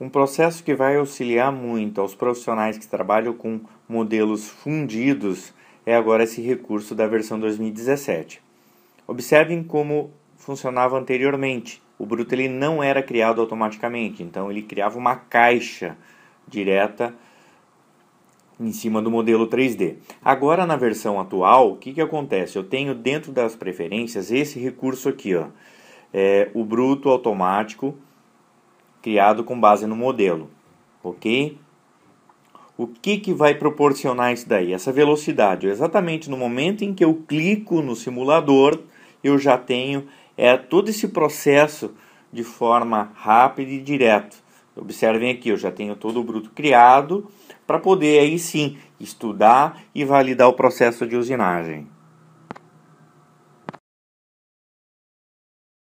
Um processo que vai auxiliar muito aos profissionais que trabalham com modelos fundidos é agora esse recurso da versão 2017. Observem como funcionava anteriormente. O bruto ele não era criado automaticamente, então ele criava uma caixa direta em cima do modelo 3D. Agora na versão atual, o que, que acontece? Eu tenho dentro das preferências esse recurso aqui, ó, é, o bruto automático criado com base no modelo, ok? O que, que vai proporcionar isso daí? Essa velocidade. Exatamente no momento em que eu clico no simulador, eu já tenho é, todo esse processo de forma rápida e direta. Observem aqui, eu já tenho todo o bruto criado para poder aí sim estudar e validar o processo de usinagem.